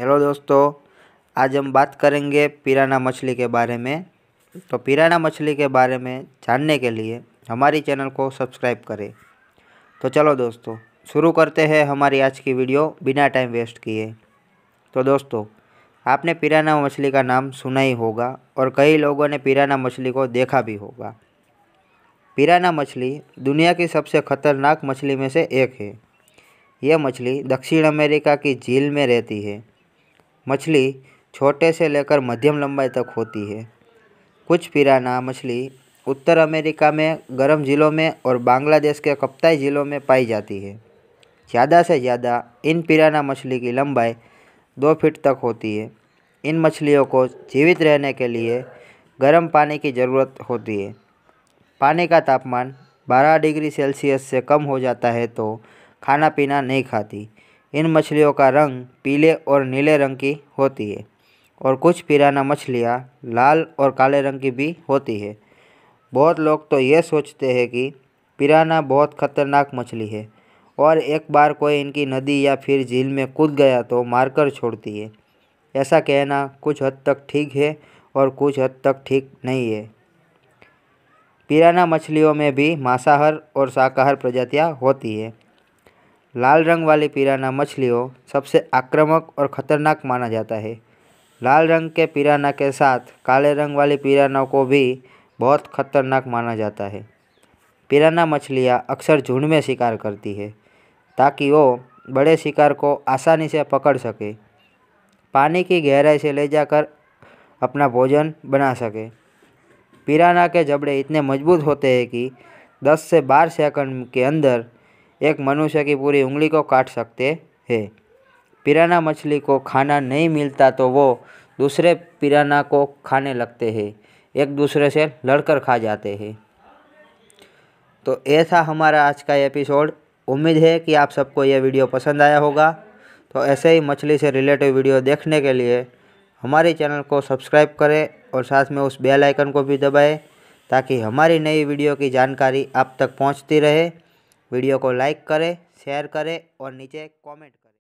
hello दोस्तों आज हम बात करेंगे पिराना मछली के बारे में तो पिराना मछली के बारे में जानने के लिए हमारी चैनल को सब्सक्राइब करें तो चलो दोस्तों शुरू करते हैं हमारी आज की वीडियो बिना टाइम वेस्ट किए तो दोस्तों आपने पिराना मछली का नाम सुना ही होगा और कई लोगों ने पिराना मछली को देखा भी होगा पिराना मछली दुनिया की सबसे खतरनाक मछली में से एक है यह मछली दक्षिण अमेरिका की झील में रहती है मछली छोटे से लेकर मध्यम लंबाई तक होती है कुछ पिराना मछली उत्तर अमेरिका में गर्म ज़िलों में और बांग्लादेश के कप्ताई ज़िलों में पाई जाती है ज़्यादा से ज़्यादा इन पिराना मछली की लंबाई दो फीट तक होती है इन मछलियों को जीवित रहने के लिए गर्म पानी की ज़रूरत होती है पानी का तापमान 12 डिग्री सेल्सियस से कम हो जाता है तो खाना पीना नहीं खाती इन मछलियों का रंग पीले और नीले रंग की होती है और कुछ पिराना मछलियाँ लाल और काले रंग की भी होती है बहुत लोग तो ये सोचते हैं कि पिराना बहुत खतरनाक मछली है और एक बार कोई इनकी नदी या फिर झील में कूद गया तो मारकर छोड़ती है ऐसा कहना कुछ हद तक ठीक है और कुछ हद तक ठीक नहीं है पिराना मछलियों में भी मांसाहार और शाकाहार प्रजातियाँ होती है लाल रंग वाली पिराना मछलियों सबसे आक्रामक और खतरनाक माना जाता है लाल रंग के पिराना के साथ काले रंग वाले पिराना को भी बहुत खतरनाक माना जाता है पिराना मछलियाँ अक्सर झुंड में शिकार करती है ताकि वो बड़े शिकार को आसानी से पकड़ सके पानी की गहराई से ले जाकर अपना भोजन बना सके पिराना के जबड़े इतने मजबूत होते हैं कि 10 से 12 सेकंड के अंदर एक मनुष्य की पूरी उंगली को काट सकते हैं पिराना मछली को खाना नहीं मिलता तो वो दूसरे पिराना को खाने लगते हैं एक दूसरे से लड़कर खा जाते हैं तो ऐसा हमारा आज का एपिसोड उम्मीद है कि आप सबको यह वीडियो पसंद आया होगा तो ऐसे ही मछली से रिलेटेड वीडियो देखने के लिए हमारे चैनल को सब्सक्राइब करें और साथ में उस बेल आइकन को भी दबाएं ताकि हमारी नई वीडियो की जानकारी आप तक पहुंचती रहे वीडियो को लाइक करें शेयर करें और नीचे कमेंट करें